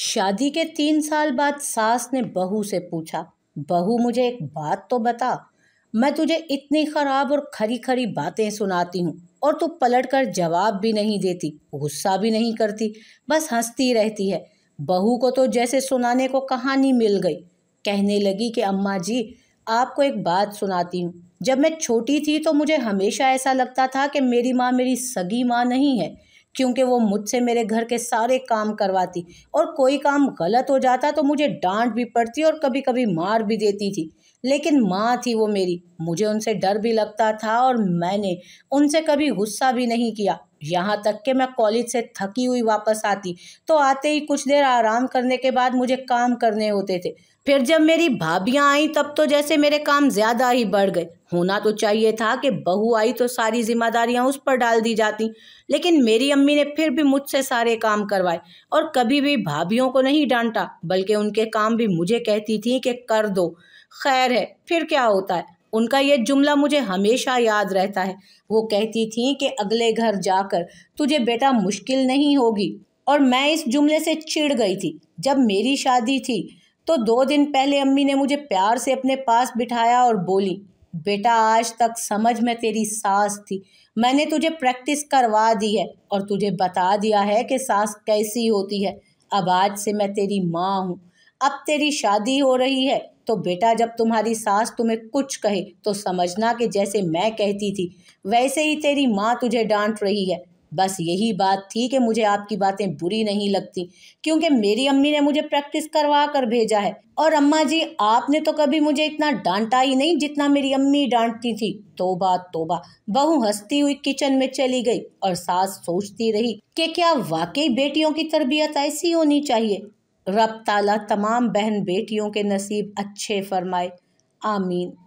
शादी के तीन साल बाद सास ने बहू से पूछा बहू मुझे एक बात तो बता मैं तुझे इतनी खराब और खरी खरी बातें सुनाती हूँ और तू पलट कर जवाब भी नहीं देती गुस्सा भी नहीं करती बस हंसती रहती है बहू को तो जैसे सुनाने को कहानी मिल गई कहने लगी कि अम्मा जी आपको एक बात सुनाती हूँ जब मैं छोटी थी तो मुझे हमेशा ऐसा लगता था कि मेरी माँ मेरी सगी माँ नहीं है क्योंकि वो मुझसे मेरे घर के सारे काम करवाती और कोई काम गलत हो जाता तो मुझे डांट भी पड़ती और कभी कभी मार भी देती थी लेकिन माँ थी वो मेरी मुझे उनसे डर भी लगता था और मैंने उनसे कभी गुस्सा भी नहीं किया यहाँ तक कि मैं कॉलेज से थकी हुई वापस आती तो आते ही कुछ देर आराम करने के बाद मुझे काम करने होते थे फिर जब मेरी भाभियाँ आई तब तो जैसे मेरे काम ज़्यादा ही बढ़ गए होना तो चाहिए था कि बहू आई तो सारी जिम्मेदारियाँ उस पर डाल दी जाती लेकिन मेरी अम्मी ने फिर भी मुझसे सारे काम करवाए और कभी भी भाभीियों को नहीं डांटा बल्कि उनके काम भी मुझे कहती थी कि कर दो खैर है फिर क्या होता है उनका यह जुमला मुझे हमेशा याद रहता है वो कहती थी कि अगले घर जाकर तुझे बेटा मुश्किल नहीं होगी और मैं इस जुमले से चिढ़ गई थी जब मेरी शादी थी तो दो दिन पहले अम्मी ने मुझे प्यार से अपने पास बिठाया और बोली बेटा आज तक समझ में तेरी सास थी मैंने तुझे प्रैक्टिस करवा दी है और तुझे बता दिया है कि सास कैसी होती है अब आज से मैं तेरी माँ हूँ अब तेरी शादी हो रही है तो बेटा जब तुम्हारी सास तुम्हें कुछ कहे तो समझना कि जैसे मैं कहती थी वैसे ही तेरी माँ तुझे डांट रही है बस यही बात थी कि मुझे आपकी बातें बुरी नहीं लगती क्योंकि मेरी अम्मी ने मुझे प्रैक्टिस करवा कर भेजा है और अम्मा जी आपने तो कभी मुझे इतना डांटा ही नहीं जितना मेरी अम्मी डांटती थी तोबा तोबा बहू हंसती हुई किचन में चली गई और सास सोचती रही कि क्या वाकई बेटियों की तरबियत ऐसी होनी चाहिए रब ताला तमाम बहन बेटियों के नसीब अच्छे फरमाए आमीन